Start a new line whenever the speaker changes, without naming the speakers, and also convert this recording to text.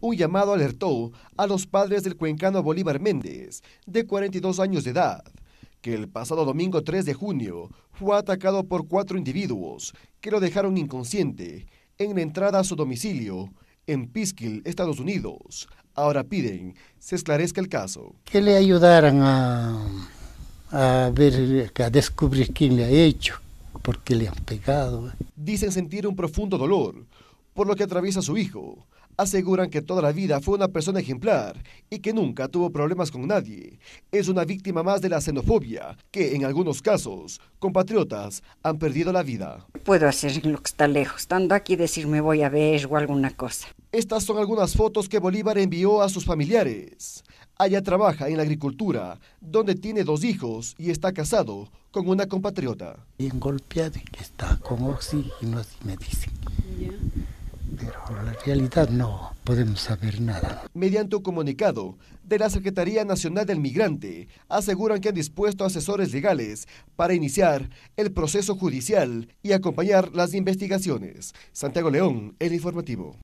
un llamado alertó a los padres del cuencano Bolívar Méndez, de 42 años de edad, que el pasado domingo 3 de junio fue atacado por cuatro individuos que lo dejaron inconsciente en la entrada a su domicilio en Piskill, Estados Unidos. Ahora piden se esclarezca el caso.
Que le ayudaran a, a ver, a descubrir quién le ha hecho, por qué le han pegado.
Dicen sentir un profundo dolor por lo que atraviesa su hijo. Aseguran que toda la vida fue una persona ejemplar y que nunca tuvo problemas con nadie. Es una víctima más de la xenofobia, que en algunos casos, compatriotas han perdido la vida. Puedo hacer lo que está lejos, estando aquí decir voy a ver o alguna cosa. Estas son algunas fotos que Bolívar envió a sus familiares. Allá trabaja en la agricultura, donde tiene dos hijos y está casado con una compatriota.
Bien golpeado y está con oxígeno, así me dicen realidad no podemos saber nada.
Mediante un comunicado de la Secretaría Nacional del Migrante, aseguran que han dispuesto asesores legales para iniciar el proceso judicial y acompañar las investigaciones. Santiago León, el informativo.